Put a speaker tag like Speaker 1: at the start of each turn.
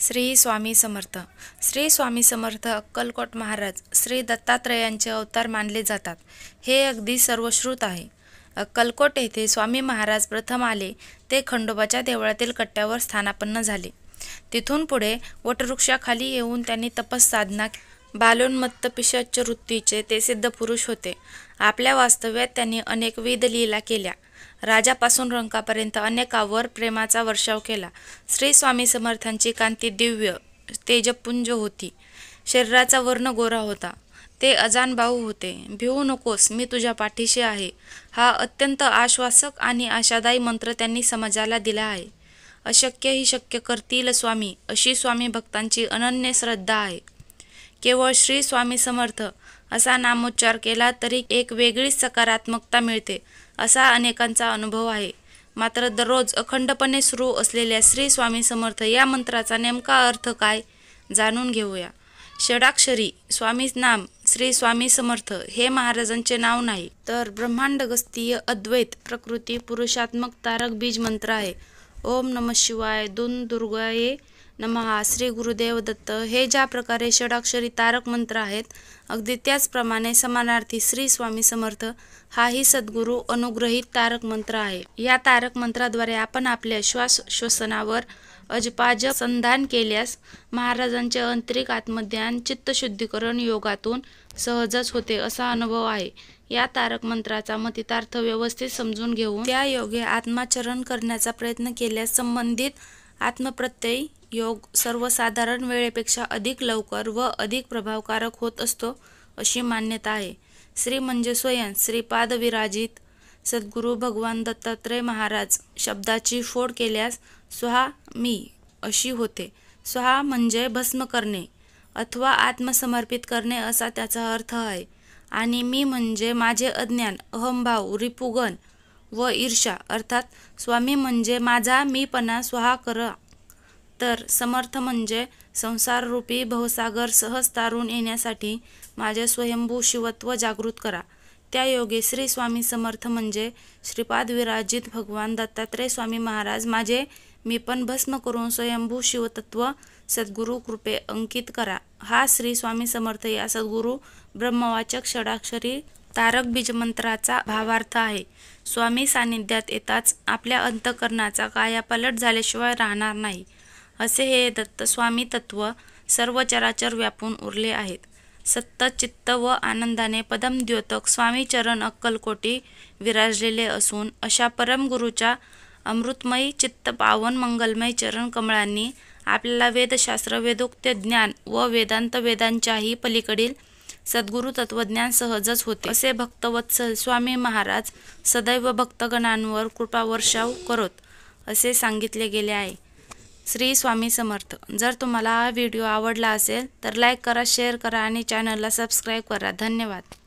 Speaker 1: श्री स्वामी समर्थ श्री स्वामी समर्थ अक्कलकोट महाराज श्री दत्तात्रयांचे अवतार मानले जातात हे अगदी सर्वश्रुत आहे अक्कलकोट येथे स्वामी महाराज प्रथम आले ते खंडोबाच्या देवळातील कट्ट्यावर स्थानापन्न झाले तिथून पुढे वटवृक्षाखाली येऊन त्यांनी तपस साधना बालोन्मत्त पिशाच्य वृत्तीचे ते सिद्ध पुरुष होते आपल्या वास्तव्यात त्यांनी अनेक वेद लीला केल्या राजापासून रंकापर्यंत अनेकावर प्रेमाचा वर्षाव केला श्री स्वामी समर्थांची कांती दिव्य तेजपुंज होती शरीराचा वर्ण गोरा होता ते अजान भाऊ होते भिवू नकोस मी तुझ्या पाठीशी आहे हा अत्यंत आश्वासक आणि आशादायी मंत्र त्यांनी समाजाला दिला आहे अशक्य ही शक्य करतील स्वामी अशी स्वामी भक्तांची अनन्य श्रद्धा आहे केवळ श्री स्वामी समर्थ असा नामोच्चार केला तरी एक वेगळीच सकारात्मकता मिळते असा अनेकांचा अनुभव आहे मात्र दररोज अखंडपणे सुरू असलेल्या श्री स्वामी समर्थ या मंत्राचा नेमका अर्थ काय जाणून घेऊया षडाक्षरी स्वामी नाम श्री स्वामी समर्थ हे महाराजांचे नाव नाही तर ब्रह्मांडगस्तीय अद्वैत प्रकृती पुरुषात्मक तारक बीज मंत्र आहे ओम नम शिवाय दुन दुर्गाये नमहा श्री गुरुदेव दत्त हे ज्या प्रकारे षडाक्षरी तारक मंत्र आहेत अगदी त्याचप्रमाणे समानार्थी श्री स्वामी समर्थ हाही सद्गुरु अनुग्रहित तारक मंत्र आहे या तारक मंत्राद्वारे आपण आपल्या श्वास श्वसनावर अजपाज संधान केल्यास महाराजांचे आंतरिक आत्मज्ञान चित्तशुद्धीकरण योगातून सहजच होते असा अनुभव आहे या तारक मंत्राचा मतितार्थ व्यवस्थित समजून घेऊन त्या योगे आत्माचरण करण्याचा प्रयत्न केल्यास संबंधित आत्मप्रत्यय योग सर्वसाधारण वेळेपेक्षा अधिक लवकर व अधिक प्रभावकारक होत असतो अशी मान्यता आहे श्री म्हणजे स्वयं श्रीपादविराजित सद्गुरू भगवान दत्तात्रय महाराज शब्दाची फोड केल्यास स्वहा मी अशी होते स्वहा म्हणजे भस्म करणे अथवा आत्मसमर्पित करणे असा त्याचा अर्थ आहे आणि मी म्हणजे माझे अज्ञान अहंभाव रिपुगन व ईर्षा अर्थात स्वामी म्हणजे माझा मीपणा स्वहा करा तर समर्थ म्हणजे संसाररूपी बहुसागर सहज तारून येण्यासाठी माझे स्वयंभू शिवत्व जागृत करा त्या योगे श्री स्वामी समर्थ म्हणजे श्रीपाद विराजित भगवान दत्तात्रय स्वामी महाराज माझे मी पण भस्म करून स्वयंभू शिवतत्व सद्गुरू कृपे अंकित करा हा श्री स्वामी समर्थ या सद्गुरू ब्रह्मवाचक षडाक्षरी तारक बीजमंत्राचा भावार्थ आहे स्वामी सानिध्यात येताच आपल्या अंतकरणाचा कायापलट झाल्याशिवाय राहणार नाही असे हे दत्तस्वामी तत्व सर्व चराचर व्यापून उरले आहेत सत्त चित्त व आनंदाने द्योतक स्वामी चरण अक्कलकोटी विराजलेले असून अशा परमगुरूच्या अमृतमयी चित्त पावन मंगलमय चरण कमळांनी आपल्याला वेदशास्त्र वेदोक्त ज्ञान व वेदांत वेदांच्याही पलीकडील सद्गुरु तत्वज्ञान सहजच होते असे भक्तवत्सल स्वामी महाराज सदैव भक्तगणांवर कृपा वर्षाव करत असे सांगितले गेले आहे श्री स्वामी समर्थ जर तुम्हाला हा व्हिडिओ आवडला असेल तर लाईक करा शेअर करा आणि चॅनलला सबस्क्राईब करा धन्यवाद